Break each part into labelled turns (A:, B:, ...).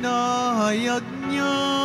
A: pinahayag niya.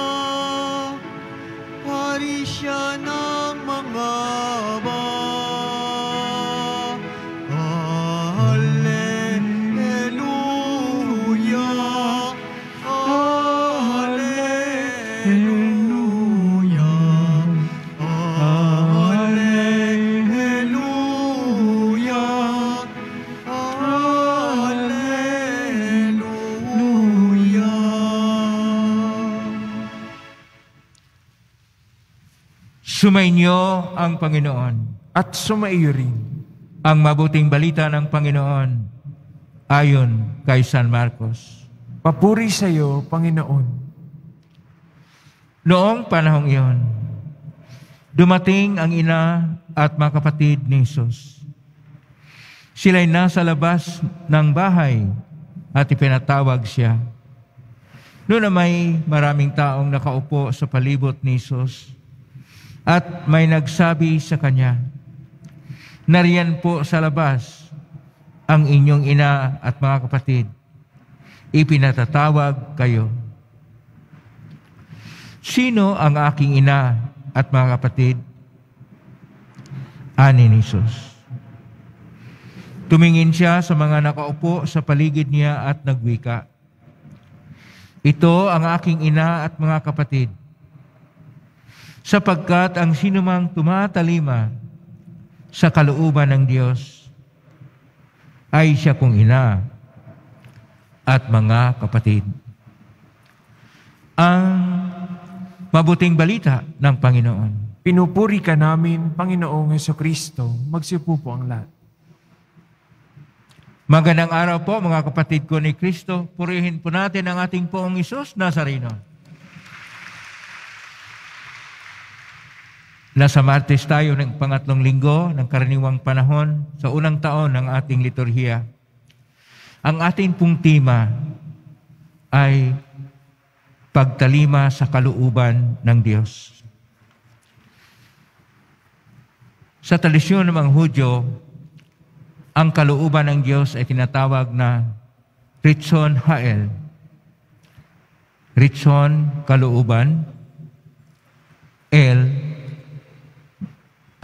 A: Sumainyo ang Panginoon at sumaiyo rin ang mabuting balita ng Panginoon ayon kay San Marcos. Papuri sa iyo, Panginoon. Noong panahong iyon, dumating ang ina at mga kapatid ni Jesus. Sila'y nasa labas ng bahay at ipinatawag siya. Noon na may maraming taong nakaupo sa palibot ni Jesus, at may nagsabi sa kanya, Nariyan po sa labas ang inyong ina at mga kapatid. Ipinatatawag kayo. Sino ang aking ina at mga kapatid? Ani ni Jesus. Tumingin siya sa mga nakaupo sa paligid niya at nagwika. Ito ang aking ina at mga kapatid sapagkat ang sinumang tumatalima sa kalooban ng Diyos ay siya kong ina at mga kapatid. Ang mabuting balita ng Panginoon. Pinupuri ka namin, Panginoong Heso Kristo, magsipo po ang lahat. Magandang araw po mga kapatid ko ni Kristo. Purihin po natin ang ating poong Isus Nazareno. Nasa Martes tayo ng pangatlong linggo ng karaniwang panahon sa unang taon ng ating liturhiya. Ang ating pong tema ay pagtalima sa kaluuban ng Diyos. Sa tradisyon ng mga Hudyo, ang kaluuban ng Diyos ay tinatawag na Ritson Hael. Ritson, kaluuban. El,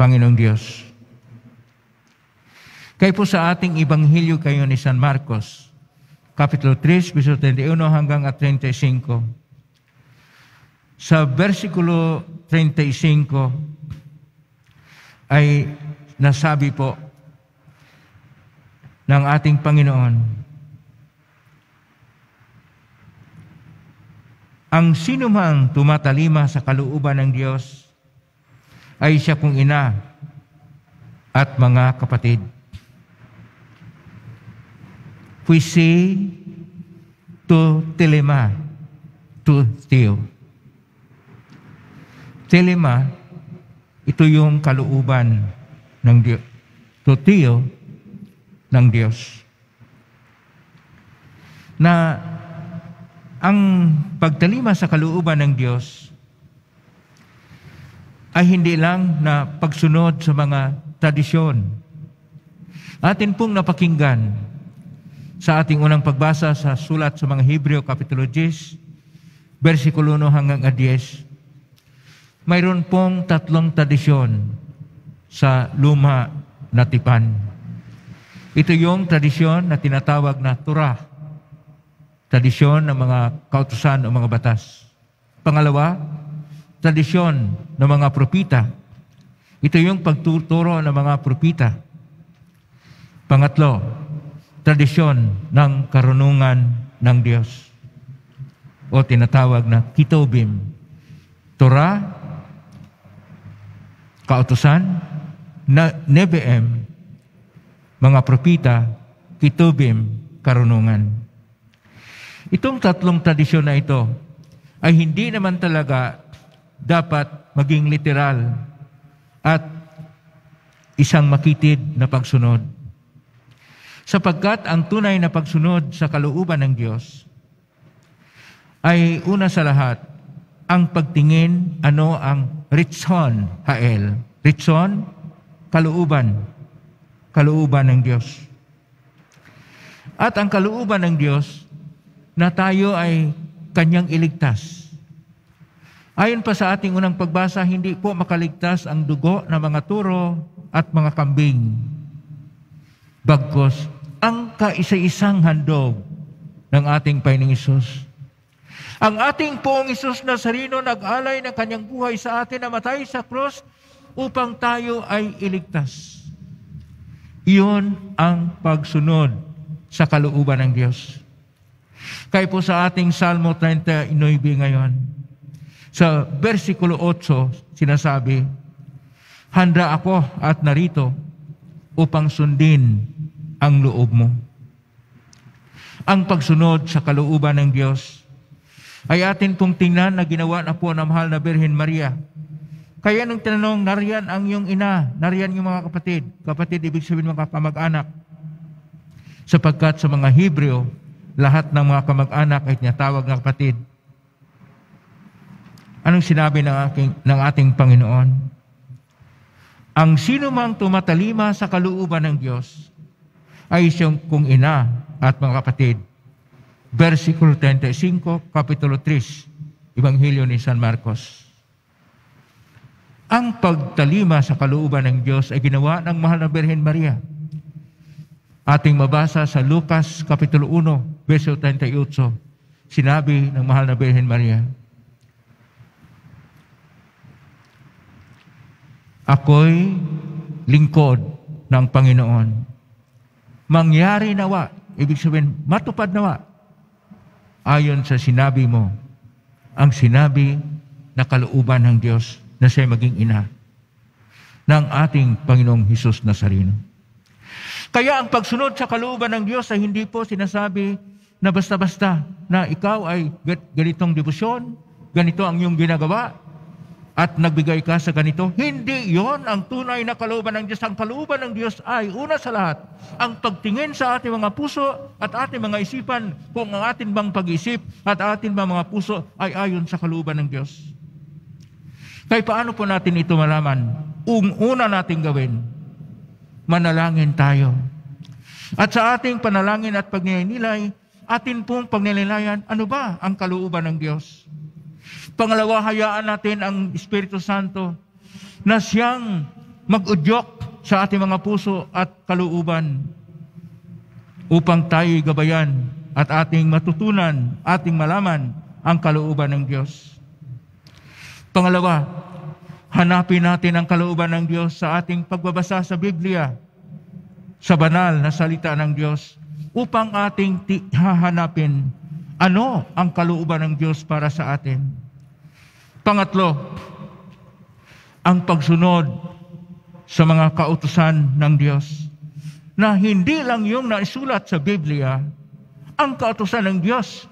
A: Panginoong Diyos. Kaya po sa ating Ibanghilyo kayo ni San Marcos, Kapitulo 3, verso 31 hanggang 35. Sa versikulo 35 ay nasabi po ng ating Panginoon, Ang sinumang tumatalima sa kalooban ng Diyos ay siya kong ina at mga kapatid. We say to telema, to theo. Telema, ito yung kalooban ng Diyos. To theo, ng Diyos. Na ang pagtalima sa kalooban ng Diyos ay hindi lang na pagsunod sa mga tradisyon. Atin pong napakinggan sa ating unang pagbasa sa sulat sa mga Hebreo, Kapitulo 10, versikulo 1 hanggang 10, mayroon pong tatlong tradisyon sa luma na tipan. Ito yung tradisyon na tinatawag na Torah, tradisyon ng mga kautusan o mga batas. Pangalawa, tradisyon ng mga propita. Ito yung pagtuturo ng mga propita. Pangatlo, tradisyon ng karunungan ng Diyos o tinatawag na kitobim. Torah, kautosan, na nebeem, mga propita, kitobim, karunungan. Itong tatlong tradisyon na ito ay hindi naman talaga dapat maging literal at isang makitid na pagsunod. Sapagkat ang tunay na pagsunod sa kalooban ng Diyos ay una sa lahat ang pagtingin ano ang ritson hael. Ritson, kalooban. Kalooban ng Diyos. At ang kalooban ng Diyos na tayo ay kanyang iligtas Ayon pa sa ating unang pagbasa, hindi po makaligtas ang dugo ng mga turo at mga kambing. Bagkos, ang kaisa-isang handog ng ating Panginoong Isus. Ang ating poong Isus na sarino nag-alay ng kanyang buhay sa atin na matay sa cross upang tayo ay iligtas. Iyon ang pagsunod sa kalooban ng Diyos. Kaya po sa ating Salmo 39 e ngayon, sa versikulo 8, sinasabi, Handa ako at narito upang sundin ang loob mo. Ang pagsunod sa kalooban ng Diyos ay atin pong tingnan na ginawa na po ng mahal na Birhen Maria. Kaya nung tinanong, nariyan ang iyong ina, nariyan yung mga kapatid. Kapatid, ibig sabihin mga kamag-anak. Sapagkat sa mga Hebreo, lahat ng mga kamag-anak ay tinatawag na kapatid. Anong sinabi ng, aking, ng ating Panginoon? Ang sino mang tumatalima sa kalooban ng Diyos ay siyang kung ina at mga kapatid. Versikulo 35, Kapitulo 3, Ebanghelyo ni San Marcos. Ang pagtalima sa kalooban ng Diyos ay ginawa ng mahal na Birhen Maria. Ating mabasa sa Lucas Kapitulo 1, verso 38, sinabi ng mahal na Birhen Maria, ako'y lingkod ng Panginoon. Mangyari nawa, ibig sabihin, matupad nawa, ayon sa sinabi mo, ang sinabi na kalooban ng Diyos na siya maging ina ng ating Panginoong Hesus Nazareno. Kaya ang pagsunod sa kalooban ng Diyos ay hindi po sinasabi na basta-basta na ikaw ay ganitong debosyon, ganito ang iyong ginagawa, at nagbigay ka sa ganito, hindi yon ang tunay na kalooban ng Diyos. Ang kalooban ng Diyos ay, una sa lahat, ang pagtingin sa ating mga puso at ating mga isipan kung ang ating bang pag-isip at ating bang mga puso ay ayon sa kalooban ng Diyos. Kaya paano po natin ito malaman? Ung una natin gawin, manalangin tayo. At sa ating panalangin at pagninilay, atin pong pagninilayan, ano ba ang kalooban ng Diyos? Pangalawa, hayaan natin ang Espiritu Santo na siyang mag-udyok sa ating mga puso at kaluuban upang tayo'y gabayan at ating matutunan, ating malaman ang kalooban ng Diyos. Pangalawa, hanapin natin ang kalooban ng Diyos sa ating pagbabasa sa Biblia, sa banal na salita ng Diyos, upang ating hahanapin ano ang kalooban ng Diyos para sa atin. Pangatlo, ang pagsunod sa mga kautusan ng Diyos na hindi lang yung naisulat sa Biblia, ang kautusan ng Diyos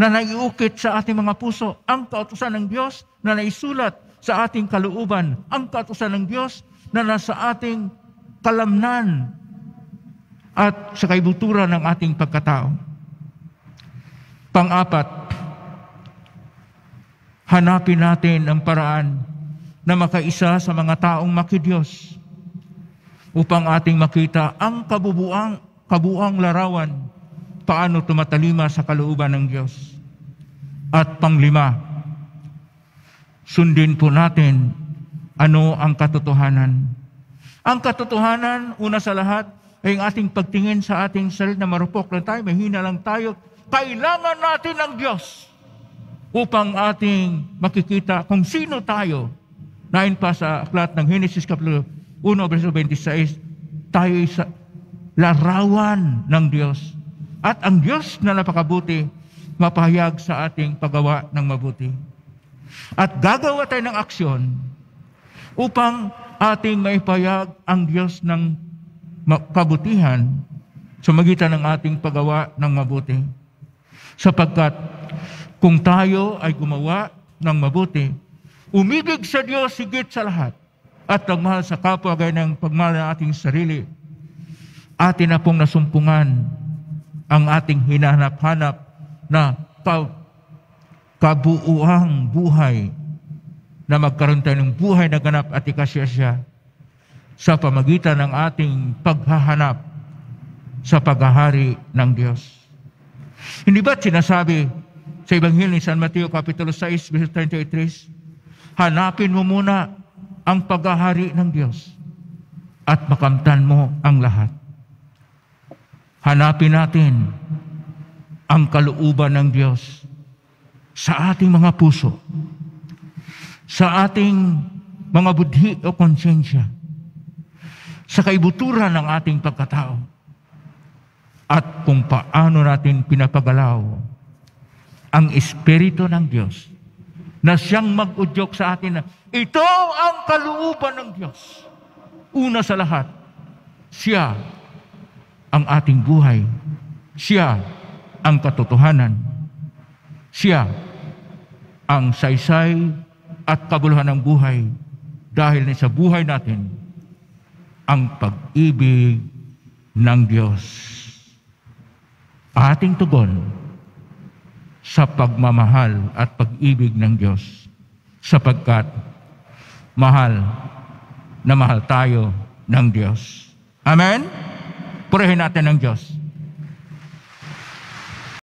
A: na naiukit sa ating mga puso, ang kautusan ng Diyos na naisulat sa ating kalooban, ang kautusan ng Diyos na nasa ating kalamnan at sa kaibuturan ng ating pagkatao. Pang-apat, Hanapin natin ang paraan na makaisa sa mga taong makidiyos upang ating makita ang kabubuang, kabuang larawan paano tumatalima sa kalooban ng Diyos. At panglima, sundin po natin ano ang katotohanan. Ang katotohanan, una sa lahat, ay ang ating pagtingin sa ating sarili na marupok na tayo, mahina lang tayo. Kailangan natin ang Diyos upang ating makikita kung sino tayo. Nain pa sa aklat ng Genesis Kapitulo 1, verso 26, tayo sa larawan ng Diyos. At ang Diyos na napakabuti, mapahayag sa ating paggawa ng mabuti. At gagawa tayo ng aksyon upang ating maipayag ang Diyos ng kabutihan sa magitan ng ating paggawa ng mabuti. Sapagkat kung tayo ay gumawa ng mabuti, umibig sa Diyos higit sa lahat at nagmahal sa kapwa gaya ng pagmahal ng ating sarili, atin na pong nasumpungan ang ating hinahanap-hanap na ka- kabuuang buhay na magkaroon tayo ng buhay na ganap at ikasyasya sa pamagitan ng ating paghahanap sa paghahari ng Diyos. Hindi ba't sinasabi sa Ebanghelyo ni San Mateo, Kapitulo 6, verse 33, hanapin mo muna ang paghahari ng Diyos at makamtan mo ang lahat. Hanapin natin ang kalooban ng Diyos sa ating mga puso, sa ating mga budhi o konsensya, sa kaibuturan ng ating pagkatao, at kung paano natin pinapagalaw ang Espiritu ng Diyos na siyang mag-udyok sa atin na ito ang kalooban ng Diyos. Una sa lahat, siya ang ating buhay. Siya ang katotohanan. Siya ang saysay at kaguluhan ng buhay dahil na sa buhay natin ang pag-ibig ng Diyos. Ating tugon sa pagmamahal at pag-ibig ng Diyos. Sapagkat mahal na mahal tayo ng Diyos. Amen? Purihin natin ng Diyos.